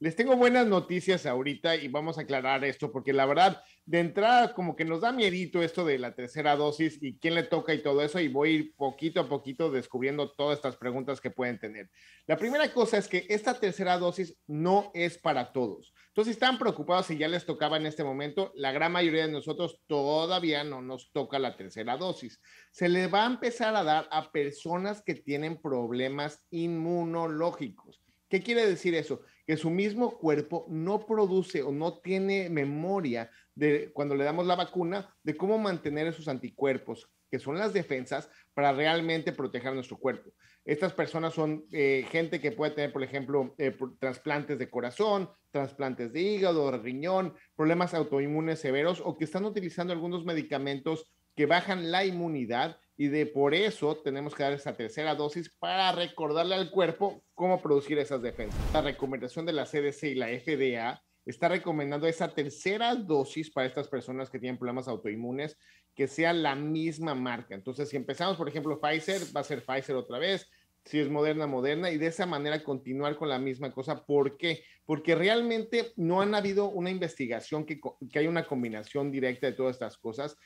Les tengo buenas noticias ahorita y vamos a aclarar esto porque la verdad, de entrada como que nos da miedito esto de la tercera dosis y quién le toca y todo eso y voy a ir poquito a poquito descubriendo todas estas preguntas que pueden tener. La primera cosa es que esta tercera dosis no es para todos. Entonces, están preocupados y ya les tocaba en este momento, la gran mayoría de nosotros todavía no nos toca la tercera dosis. Se le va a empezar a dar a personas que tienen problemas inmunológicos. ¿Qué quiere decir eso? Que su mismo cuerpo no produce o no tiene memoria de cuando le damos la vacuna de cómo mantener esos anticuerpos, que son las defensas para realmente proteger nuestro cuerpo. Estas personas son eh, gente que puede tener, por ejemplo, eh, trasplantes de corazón, trasplantes de hígado, riñón, problemas autoinmunes severos o que están utilizando algunos medicamentos que bajan la inmunidad y de por eso tenemos que dar esa tercera dosis para recordarle al cuerpo cómo producir esas defensas. La recomendación de la CDC y la FDA está recomendando esa tercera dosis para estas personas que tienen problemas autoinmunes que sea la misma marca. Entonces, si empezamos, por ejemplo, Pfizer, va a ser Pfizer otra vez. Si es moderna, moderna, y de esa manera continuar con la misma cosa. ¿Por qué? Porque realmente no han habido una investigación que, que hay una combinación directa de todas estas cosas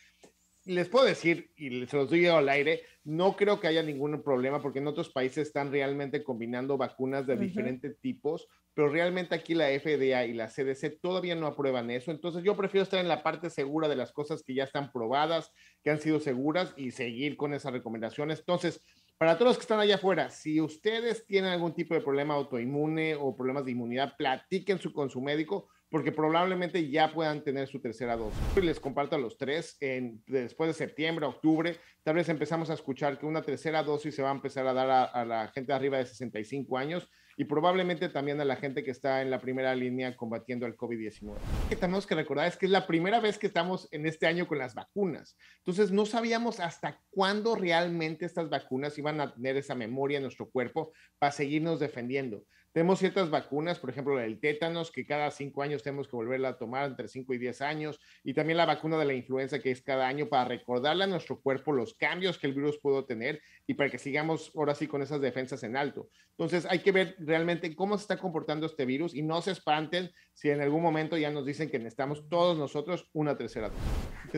les puedo decir, y se los doy al aire, no creo que haya ningún problema porque en otros países están realmente combinando vacunas de diferentes tipos, pero realmente aquí la FDA y la CDC todavía no aprueban eso. Entonces yo prefiero estar en la parte segura de las cosas que ya están probadas, que han sido seguras y seguir con esas recomendaciones. Entonces, para todos los que están allá afuera, si ustedes tienen algún tipo de problema autoinmune o problemas de inmunidad, platiquen su, con su médico porque probablemente ya puedan tener su tercera dosis. Les comparto a los tres, en, después de septiembre, octubre, tal vez empezamos a escuchar que una tercera dosis se va a empezar a dar a, a la gente arriba de 65 años y probablemente también a la gente que está en la primera línea combatiendo el COVID-19. Lo Que tenemos que recordar es que es la primera vez que estamos en este año con las vacunas. Entonces, no sabíamos hasta cuándo realmente estas vacunas iban a tener esa memoria en nuestro cuerpo para seguirnos defendiendo. Tenemos ciertas vacunas, por ejemplo, el del tétanos, que cada cinco años tenemos que volverla a tomar, entre cinco y diez años, y también la vacuna de la influenza, que es cada año, para recordarle a nuestro cuerpo los cambios que el virus pudo tener y para que sigamos ahora sí con esas defensas en alto. Entonces, hay que ver realmente cómo se está comportando este virus y no se espanten si en algún momento ya nos dicen que necesitamos todos nosotros una tercera dosis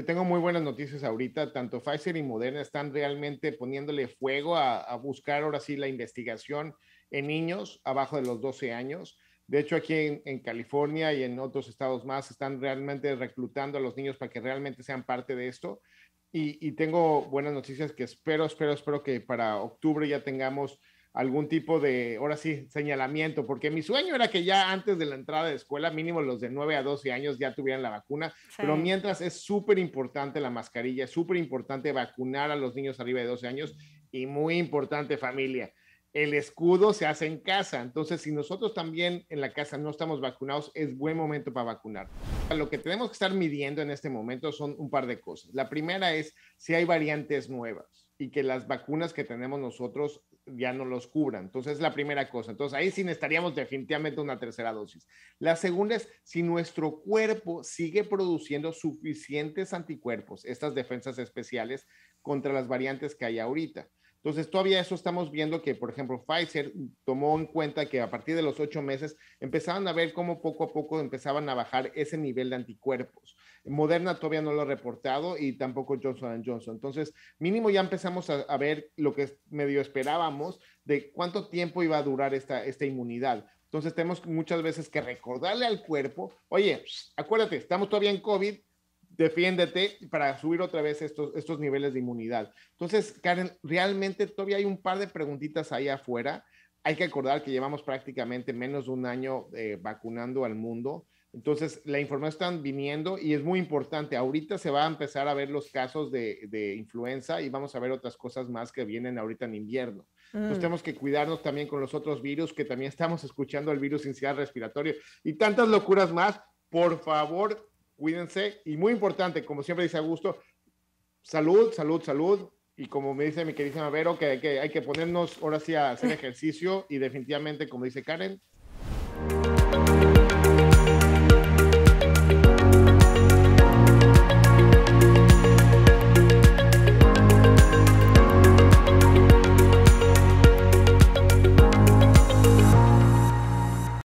tengo muy buenas noticias ahorita. Tanto Pfizer y Moderna están realmente poniéndole fuego a, buscar ahora sí la investigación en niños abajo de los 12 años. De hecho, aquí en, California y en otros estados más están realmente reclutando a los niños para que realmente sean parte de esto. Y, y, tengo buenas noticias que espero, espero, espero que para octubre ya tengamos algún tipo de, ahora sí, señalamiento, porque mi sueño era que ya antes de la entrada de escuela, mínimo los de 9 a 12 años ya tuvieran la vacuna, pero mientras es súper importante la mascarilla, es súper importante vacunar a los niños arriba de 12 años y muy importante familia. El escudo se hace en casa, entonces si nosotros también en la casa no estamos vacunados, es buen momento para vacunar. Lo que tenemos que estar midiendo en este momento son un par de cosas. La primera es si hay variantes nuevas y que las vacunas que tenemos nosotros ya no los cubran. Entonces, es la primera cosa. Entonces, ahí sí necesitaríamos definitivamente una tercera dosis. La segunda es si nuestro cuerpo sigue produciendo suficientes anticuerpos, estas defensas especiales contra las variantes que hay ahorita. Entonces, todavía eso estamos viendo que, por ejemplo, Pfizer tomó en cuenta que a partir de los ocho meses empezaban a ver cómo poco a poco empezaban a bajar ese nivel de anticuerpos. Moderna todavía no lo ha reportado y tampoco Johnson Johnson. Entonces, mínimo ya empezamos a, ver lo que medio esperábamos de cuánto tiempo iba a durar esta, esta inmunidad. Entonces, tenemos muchas veces que recordarle al cuerpo, oye, acuérdate, estamos todavía en COVID, defiéndete para subir otra vez estos, estos niveles de inmunidad. Entonces, Karen, realmente todavía hay un par de preguntitas ahí afuera. Hay que acordar que llevamos prácticamente menos de un año eh, vacunando al mundo. Entonces, la información está viniendo y es muy importante. Ahorita se va a empezar a ver los casos de, de influenza y vamos a ver otras cosas más que vienen ahorita en invierno. Entonces, mm. tenemos que cuidarnos también con los otros virus que también estamos escuchando, el virus sin respiratorio y tantas locuras más. Por favor, cuídense y muy importante, como siempre dice Augusto, salud, salud, salud. Y como me dice mi querida Vero, que que hay que ponernos ahora sí a hacer ejercicio y definitivamente, como dice Karen,